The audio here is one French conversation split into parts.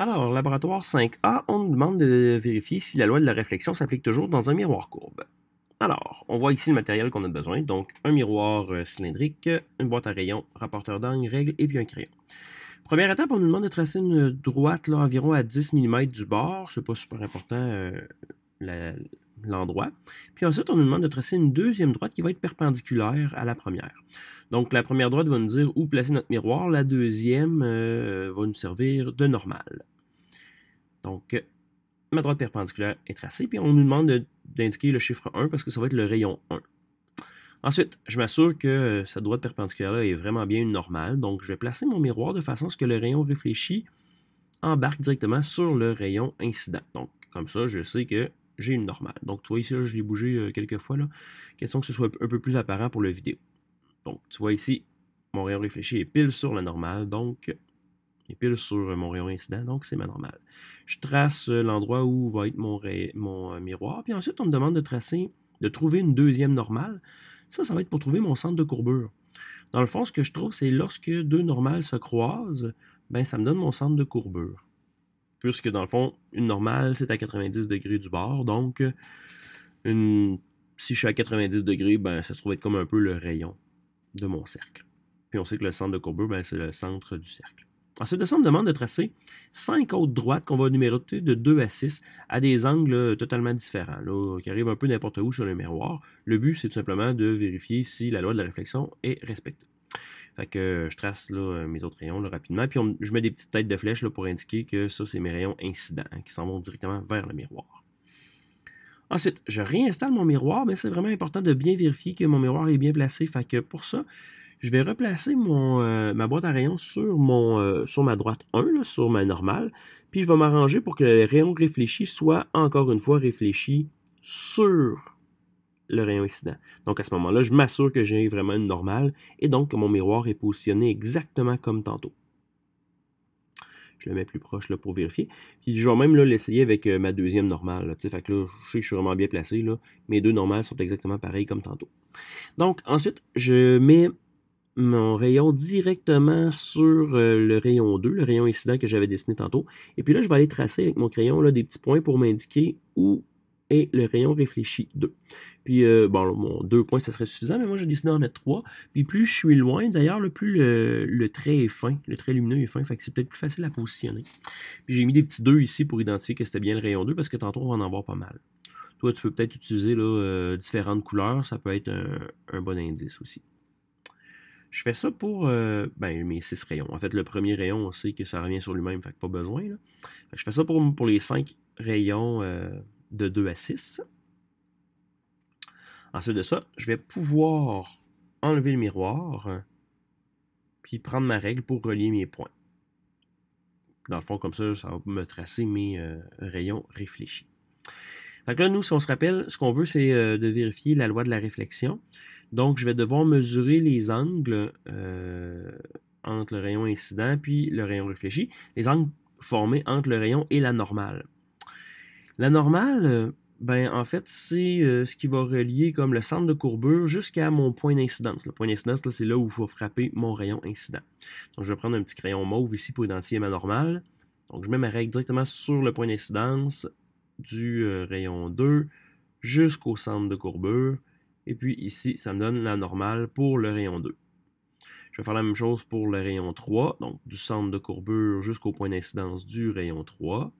Alors, laboratoire 5A, on nous demande de vérifier si la loi de la réflexion s'applique toujours dans un miroir courbe. Alors, on voit ici le matériel qu'on a besoin, donc un miroir euh, cylindrique, une boîte à rayons, rapporteur d'angle, règle et puis un crayon. Première étape, on nous demande de tracer une droite là, environ à 10 mm du bord. C'est pas super important. Euh, la, l'endroit. Puis ensuite, on nous demande de tracer une deuxième droite qui va être perpendiculaire à la première. Donc la première droite va nous dire où placer notre miroir, la deuxième euh, va nous servir de normale. Donc euh, ma droite perpendiculaire est tracée, puis on nous demande d'indiquer le chiffre 1 parce que ça va être le rayon 1. Ensuite, je m'assure que euh, cette droite perpendiculaire-là est vraiment bien une normale, donc je vais placer mon miroir de façon à ce que le rayon réfléchi embarque directement sur le rayon incident. Donc, comme ça, je sais que j'ai une normale. Donc, tu vois ici, je l'ai bougé euh, quelques fois. Là. Question que ce soit un peu plus apparent pour la vidéo. Donc, tu vois ici, mon rayon réfléchi est pile sur la normale. Donc, est pile sur euh, mon rayon incident, donc c'est ma normale. Je trace euh, l'endroit où va être mon, miroir, puis ensuite on me demande de tracer, de trouver une deuxième normale. Ça, ça va être pour trouver mon centre de courbure. Dans le fond, ce que je trouve, c'est lorsque deux normales se croisent, ben ça me donne mon centre de courbure puisque dans le fond, une normale, c'est à 90 degrés du bord. Donc, une, si je suis à 90 degrés, ben, ça se trouve être comme un peu le rayon de mon cercle. Puis on sait que le centre de courbe, ben, c'est le centre du cercle. Ensuite ça, on me demande de tracer cinq autres droites qu'on va numéroter de 2 à 6 à des angles euh, totalement différents, qui arrivent un peu n'importe où sur le miroir. Le but, c'est tout simplement de vérifier si la loi de la réflexion est respectée. Fait que euh, je trace euh, mes autres rayons rapidement. Puis je mets des petites têtes de flèches pour indiquer que ça, c'est mes rayons incidents hein, qui s'en vont directement vers le miroir. Ensuite, je réinstalle mon miroir, mais c'est vraiment important de bien vérifier que mon miroir est bien placé. Fait que pour ça, je vais replacer mon, euh, ma boîte à rayons sur, sur ma droite 1, sur ma normale. Puis je vais m'arranger pour que les rayons réfléchi soit encore une fois réfléchi sur le rayon incident. Donc à ce moment-là, je m'assure que j'ai vraiment une normale et donc que mon miroir est positionné exactement comme tantôt. Je le mets plus proche là, pour vérifier. Puis je vais même l'essayer avec euh, ma deuxième normale. fait que là, je sais que je suis vraiment bien placé. Là. Mes deux normales sont exactement pareilles comme tantôt. Donc ensuite, je mets mon rayon directement sur euh, le rayon 2, le rayon incident que j'avais dessiné tantôt. Et puis là, je vais aller tracer avec mon crayon là, des petits points pour m'indiquer où et le rayon réfléchi 2. Puis, euh, bon, mon 2 points, ça serait suffisant, mais moi, j'ai décidé d'en mettre 3. Puis, plus je suis loin, d'ailleurs, le plus le, trait est fin, le trait lumineux est fin, fait que c'est peut-être plus facile à positionner. Puis, j'ai mis des petits 2 ici pour identifier que c'était bien le rayon 2, parce que tantôt, on va en avoir pas mal. Toi, tu peux peut-être utiliser là, euh, différentes couleurs, ça peut être un, bon indice aussi. Je fais ça pour euh, ben, mes 6 rayons. En fait, le premier rayon, on sait que ça revient sur lui-même, fait que pas besoin. je fais ça pour, pour les 5 rayons de 2 à 6. Ensuite de ça, je vais pouvoir enlever le miroir, euh, puis prendre ma règle pour relier mes points. Dans le fond, comme ça, ça va me tracer mes euh, rayons réfléchis. Donc là, nous, si on se rappelle, ce qu'on veut, c'est euh, de vérifier la loi de la réflexion. Donc, je vais devoir mesurer les angles entre le rayon incident puis le rayon réfléchi, les angles formés entre le rayon et la normale. La normale, euh, ben en fait, c'est euh, ce qui va relier comme le centre de courbure jusqu'à mon point d'incidence. Le point d'incidence, c'est là où il faut frapper mon rayon incident. Donc, je vais prendre un petit crayon mauve ici pour identifier ma normale. Donc, je mets ma règle directement sur le point d'incidence du euh, rayon 2 jusqu'au centre de courbure. Et puis ici, ça me donne la normale pour le rayon 2. Je vais faire la même chose pour le rayon 3, donc du centre de courbure jusqu'au point d'incidence du rayon 3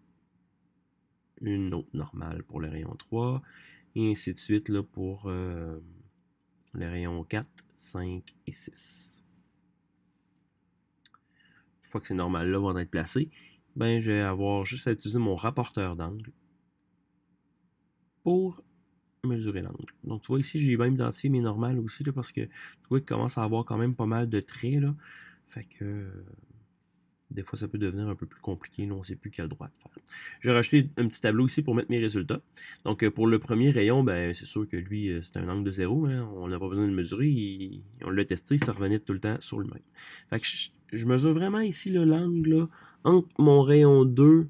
une autre normale pour le rayon 3, et ainsi de suite là, pour les euh, le rayon 4, 5 et 6. Une fois que ces normales-là vont être placées, ben, je vais avoir juste à utiliser mon rapporteur d'angle pour mesurer l'angle. Donc tu vois ici, j'ai même identifié mes normales aussi, là, parce que tu vois qu'il commence à avoir quand même pas mal de traits. Là. Fait que des fois, ça peut devenir un peu plus compliqué. Là, on ne sait plus quel droit de faire. J'ai rajouté un petit tableau ici pour mettre mes résultats. Donc, euh, pour le premier rayon, ben, c'est sûr que lui, euh, c'est un angle de 0. Hein. On n'a pas besoin de le mesurer. on l'a testé, ça revenait tout le temps sur le même. Fait je, mesure vraiment ici l'angle entre mon rayon 2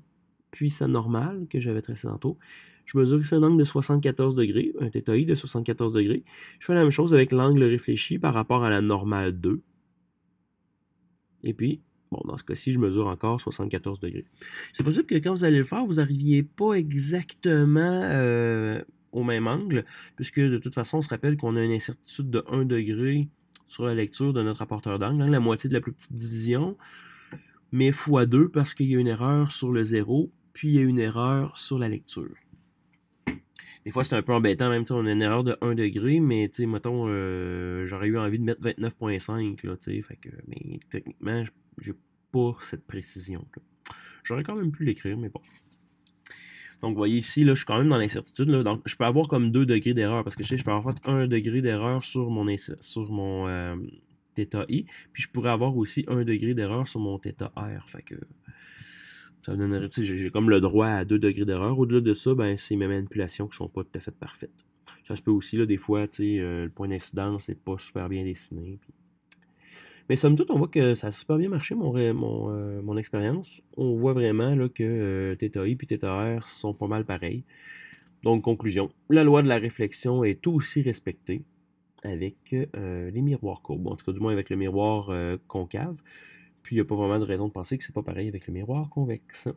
puis sa normale que j'avais tracé tantôt. Je mesure ici un angle de 74 degrés, un tétoïde de 74 degrés. Je fais la même chose avec l'angle réfléchi par rapport à la normale 2. Et puis, Bon, dans ce cas-ci, je mesure encore 74 degrés. C'est possible que quand vous allez le faire, vous n'arriviez pas exactement euh, au même angle, puisque de toute façon, on se rappelle qu'on a une incertitude de 1 degré sur la lecture de notre rapporteur d'angle, hein, la moitié de la plus petite division, mais x2 parce qu'il y a une erreur sur le 0, puis il y a une erreur sur la lecture. Des fois, c'est un peu embêtant, même si on a une erreur de 1 degré, mais tu sais, mettons, euh, j'aurais eu envie de mettre 29.5, là, tu sais, fait que, mais techniquement, j'ai pas cette précision. J'aurais quand même pu l'écrire, mais bon. Donc, vous voyez ici, là, je suis quand même dans l'incertitude. Donc, je peux avoir comme 2 degrés d'erreur parce que je sais, je peux avoir fait 1 degré d'erreur sur mon, sur mon θi, euh, puis je pourrais avoir aussi 1 degré d'erreur sur mon θr. Fait que ça donnerait, j'ai comme le droit à 2 degrés d'erreur. Au-delà de ça, ben, c'est mes manipulations qui sont pas tout à fait parfaites. Ça se peut aussi, là, des fois, euh, le point d'incidence n'est pas super bien dessiné. Mais somme toute, on voit que ça a super bien marché, mon, euh, mon, expérience. On voit vraiment là, que euh, puis θr sont pas mal pareils. Donc, conclusion, la loi de la réflexion est aussi respectée avec euh, les miroirs courbes, en tout cas du moins avec le miroir concave. Puis il n'y a pas vraiment de raison de penser que c'est pas pareil avec le miroir convexe.